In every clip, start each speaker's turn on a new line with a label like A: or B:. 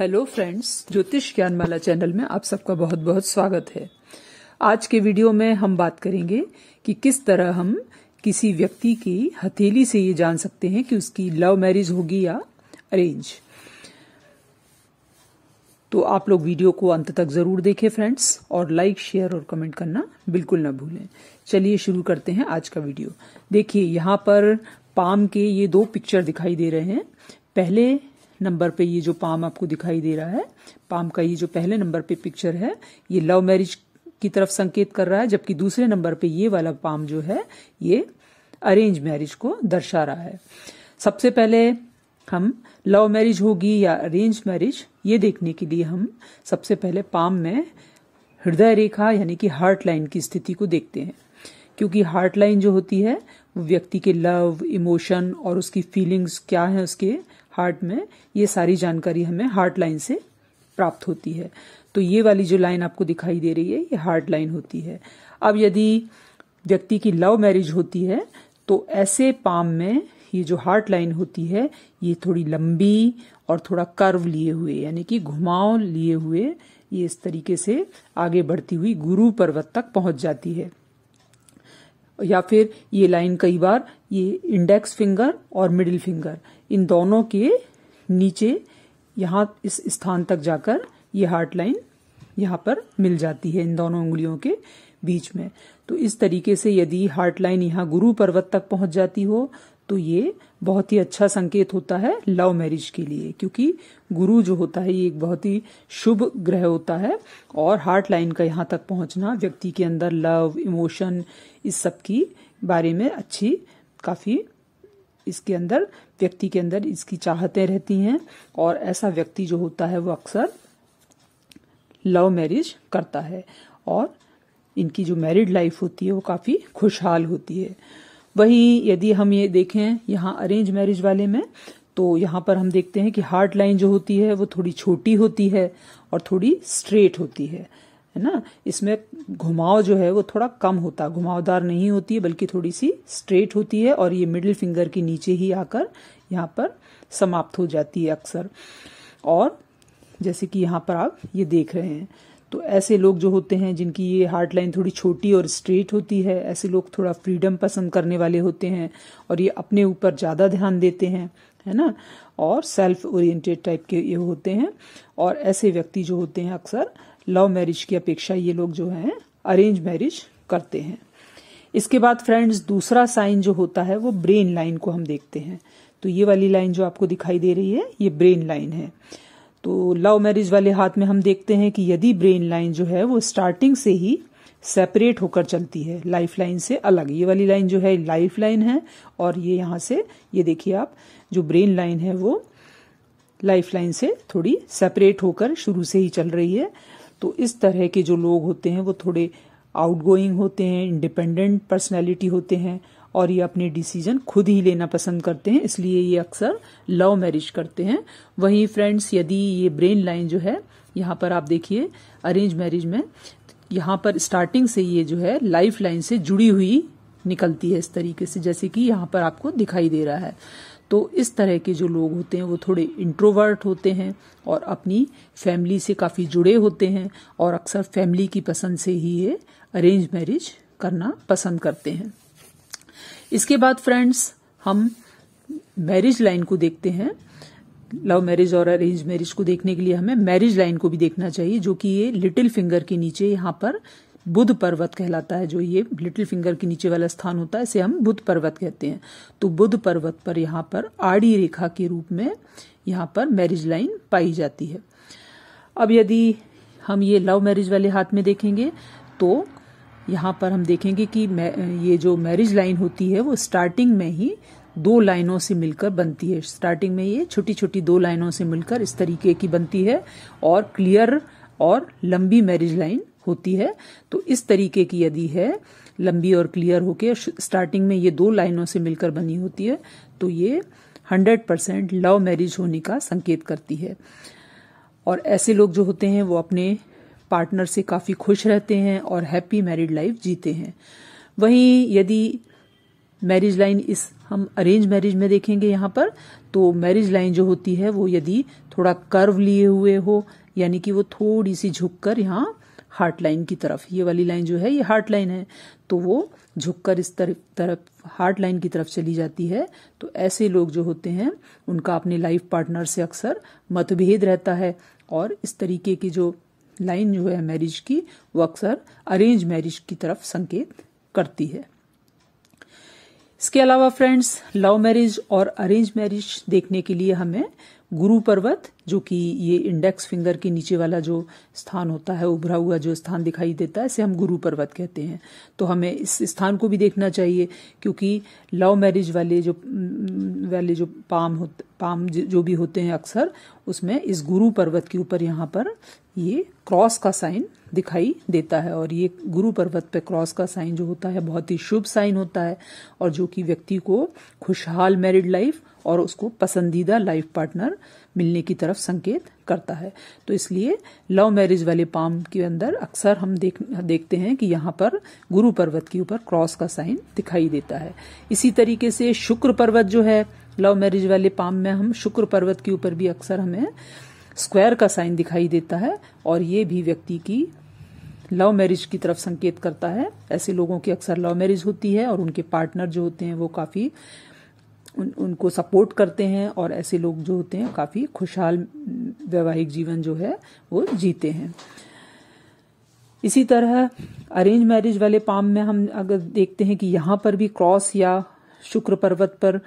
A: hello friends ज्योतिष ज्ञानमाला channel में आप सबका बहुत बहुत स्वागत है आज के वीडियो में हम बात करेंगे कि किस तरह हम किसी व्यक्ति की हथेली से ये जान सकते हैं कि उसकी लव मैरिज होगी या अरेंज तो आप लोग वीडियो को अंत तक जरूर देखें फ्रेंड्स और लाइक शेयर और कमेंट करना बिल्कुल ना भूलें चलिए शुरू करते हैं आज का वीडियो देखिए यहाँ पर पाम के ये दो पिक्चर दिखाई दे रहे हैं पहले नंबर पे ये जो पाम आपको दिखाई दे रहा है पाम का ये जो पहले नंबर पे पिक्चर है ये लव मैरिज की तरफ संकेत कर रहा है जबकि दूसरे नंबर पे ये वाला पाम जो है ये अरेंज मैरिज को दर्शा रहा है सबसे पहले हम लव मैरिज होगी या अरेंज मैरिज ये देखने के लिए हम सबसे पहले पाम में हृदय रेखा यानी कि हार्ट लाइन की स्थिति को देखते हैं क्योंकि हार्ट लाइन जो होती है वो व्यक्ति के लव इमोशन और उसकी फीलिंग्स क्या है उसके हार्ट में ये सारी जानकारी हमें हार्ट लाइन से प्राप्त होती है तो ये वाली जो लाइन आपको दिखाई दे रही है ये हार्ट लाइन होती है अब यदि व्यक्ति की लव मैरिज होती है तो ऐसे पाम में ये जो हार्ट लाइन होती है ये थोड़ी लंबी और थोड़ा कर्व लिए हुए यानी कि घुमाव लिए हुए ये इस तरीके से आगे बढ़ती हुई गुरु पर्वत तक पहुंच जाती है या फिर ये लाइन कई बार ये इंडेक्स फिंगर और मिडिल फिंगर इन दोनों के नीचे यहाँ इस स्थान तक जाकर ये हार्ट लाइन यहाँ पर मिल जाती है इन दोनों उंगलियों के बीच में तो इस तरीके से यदि हार्ट लाइन यहाँ गुरु पर्वत तक पहुंच जाती हो तो ये बहुत ही अच्छा संकेत होता है लव मैरिज के लिए क्योंकि गुरु जो होता है ये एक बहुत ही शुभ ग्रह होता है और हार्ट लाइन का यहाँ तक पहुंचना व्यक्ति के अंदर लव इमोशन इस सब की बारे में अच्छी काफी इसके अंदर व्यक्ति के अंदर इसकी चाहतें रहती हैं और ऐसा व्यक्ति जो होता है वो अक्सर लव मैरिज करता है और इनकी जो मैरिड लाइफ होती है वो काफ़ी खुशहाल होती है वहीं यदि हम ये देखें यहाँ अरेंज मैरिज वाले में तो यहाँ पर हम देखते हैं कि हार्ड लाइन जो होती है वो थोड़ी छोटी होती है और थोड़ी स्ट्रेट होती है है ना इसमें घुमाव जो है वो थोड़ा कम होता है घुमावदार नहीं होती है बल्कि थोड़ी सी स्ट्रेट होती है और ये मिडिल फिंगर के नीचे ही आकर यहाँ पर समाप्त हो जाती है अक्सर और जैसे कि यहाँ पर आप ये देख रहे हैं तो ऐसे लोग जो होते हैं जिनकी ये हार्ट लाइन थोड़ी छोटी और स्ट्रेट होती है ऐसे लोग थोड़ा फ्रीडम पसंद करने वाले होते हैं और ये अपने ऊपर ज़्यादा ध्यान देते हैं है ना और सेल्फ ओरिएंटेड टाइप के ये होते हैं और ऐसे व्यक्ति जो होते हैं अक्सर लव मैरिज की अपेक्षा ये लोग जो हैं अरेंज मैरिज करते हैं इसके बाद फ्रेंड्स दूसरा साइन जो होता है वो ब्रेन लाइन को हम देखते हैं तो ये वाली लाइन जो आपको दिखाई दे रही है ये ब्रेन लाइन है तो लव मैरिज वाले हाथ में हम देखते हैं कि यदि ब्रेन लाइन जो है वो स्टार्टिंग से ही सेपरेट होकर चलती है लाइफ लाइन से अलग ये वाली लाइन जो है लाइफ लाइन है और ये यहाँ से ये देखिए आप जो ब्रेन लाइन है वो लाइफ लाइन से थोड़ी सेपरेट होकर शुरू से ही चल रही है तो इस तरह के जो लोग होते हैं वो थोड़े आउटगोइंग होते हैं इंडिपेंडेंट पर्सनैलिटी होते हैं और ये अपने डिसीजन खुद ही लेना पसंद करते हैं इसलिए ये अक्सर लव मैरिज करते हैं वहीं फ्रेंड्स यदि ये ब्रेन लाइन जो है यहाँ पर आप देखिए अरेंज मैरिज में यहाँ पर स्टार्टिंग से ये जो है लाइफ लाइन से जुड़ी हुई निकलती है इस तरीके से जैसे कि यहाँ पर आपको दिखाई दे रहा है तो इस तरह के जो लोग होते हैं वो थोड़े इंट्रोवर्ट होते हैं और अपनी फैमिली से काफ़ी जुड़े होते हैं और अक्सर फैमिली की पसंद से ही ये अरेंज मैरिज करना पसंद करते हैं इसके बाद फ्रेंड्स हम मैरिज लाइन को देखते हैं लव मैरिज और अरेंज मैरिज को देखने के लिए हमें मैरिज लाइन को भी देखना चाहिए जो कि ये लिटिल फिंगर के नीचे यहाँ पर बुध पर्वत कहलाता है जो ये लिटिल फिंगर के नीचे वाला स्थान होता है इसे हम बुध पर्वत कहते हैं तो बुध पर्वत पर यहाँ पर आड़ी रेखा के रूप में यहाँ पर मैरिज लाइन पाई जाती है अब यदि हम ये लव मैरिज वाले हाथ में देखेंगे तो यहाँ पर हम देखेंगे कि ये जो मैरिज लाइन होती है वो स्टार्टिंग में ही दो लाइनों से मिलकर बनती है स्टार्टिंग में ये छोटी छोटी दो लाइनों से मिलकर इस तरीके की बनती है और क्लियर और लंबी मैरिज लाइन होती है तो इस तरीके की यदि है लंबी और क्लियर होके स्टार्टिंग में ये दो लाइनों से मिलकर बनी होती है तो ये हंड्रेड परसेंट लव मैरिज होने का संकेत करती है और ऐसे लोग जो होते हैं वो अपने पार्टनर से काफ़ी खुश रहते हैं और हैप्पी मैरिड लाइफ जीते हैं वहीं यदि मैरिज लाइन इस हम अरेंज मैरिज में देखेंगे यहाँ पर तो मैरिज लाइन जो होती है वो यदि थोड़ा कर्व लिए हुए हो यानी कि वो थोड़ी सी झुककर यहाँ हार्ट लाइन की तरफ ये वाली लाइन जो है ये हार्ट लाइन है तो वो झुककर इस तरफ तरफ हार्ट लाइन की तरफ चली जाती है तो ऐसे लोग जो होते हैं उनका अपने लाइफ पार्टनर से अक्सर मतभेद रहता है और इस तरीके की जो लाइन जो है मैरिज की वो अक्सर अरेंज मैरिज की तरफ संकेत करती है इसके अलावा फ्रेंड्स लव मैरिज और अरेंज मैरिज देखने के लिए हमें गुरु पर्वत जो कि ये इंडेक्स फिंगर के नीचे वाला जो स्थान होता है उभरा हुआ जो स्थान दिखाई देता है इसे हम गुरु पर्वत कहते हैं तो हमें इस स्थान को भी देखना चाहिए क्योंकि लव मैरिज वाले जो वाले जो पाम हो पाम जो भी होते हैं अक्सर उसमें इस गुरु पर्वत के ऊपर यहाँ पर ये क्रॉस का साइन दिखाई देता है और ये गुरु पर्वत पे क्रॉस का साइन जो होता है बहुत ही शुभ साइन होता है और जो कि व्यक्ति को खुशहाल मैरिड लाइफ और उसको पसंदीदा लाइफ पार्टनर मिलने की तरफ संकेत करता है तो इसलिए लव मैरिज वाले पाम के अंदर अक्सर हम देख देखते हैं कि यहाँ पर गुरु पर्वत के ऊपर क्रॉस का साइन दिखाई देता है इसी तरीके से शुक्र पर्वत जो है लव मैरिज वाले पाम में हम शुक्र पर्वत के ऊपर भी अक्सर हमें स्क्वायर का साइन दिखाई देता है और ये भी व्यक्ति की लव मैरिज की तरफ संकेत करता है ऐसे लोगों की अक्सर लव मैरिज होती है और उनके पार्टनर जो होते हैं वो काफी उन उनको सपोर्ट करते हैं और ऐसे लोग जो होते हैं काफ़ी खुशहाल वैवाहिक जीवन जो है वो जीते हैं इसी तरह अरेंज मैरिज वाले पाम में हम अगर देखते हैं कि यहां पर भी क्रॉस या शुक्र पर्वत पर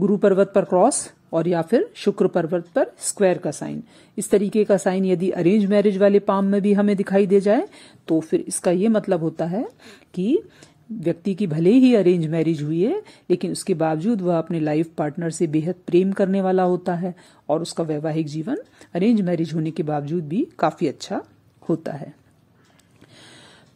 A: गुरु पर्वत पर क्रॉस और या फिर शुक्र पर्वत पर स्क्वायर का साइन इस तरीके का साइन यदि अरेंज मैरिज वाले पाम में भी हमें दिखाई दे जाए तो फिर इसका ये मतलब होता है कि व्यक्ति की भले ही अरेंज मैरिज हुई है लेकिन उसके बावजूद वह अपने लाइफ पार्टनर से बेहद प्रेम करने वाला होता है और उसका वैवाहिक जीवन अरेंज मैरिज होने के बावजूद भी काफी अच्छा होता है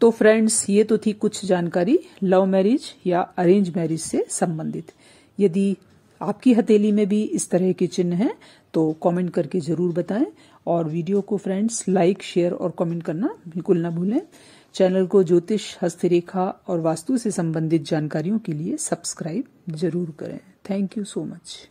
A: तो फ्रेंड्स ये तो थी कुछ जानकारी लव मैरिज या अरेंज मैरिज से संबंधित यदि आपकी हथेली में भी इस तरह के चिन्ह हैं तो कमेंट करके जरूर बताएं और वीडियो को फ्रेंड्स लाइक शेयर और कमेंट करना बिल्कुल ना भूलें चैनल को ज्योतिष हस्तरेखा और वास्तु से संबंधित जानकारियों के लिए सब्सक्राइब जरूर करें थैंक यू सो मच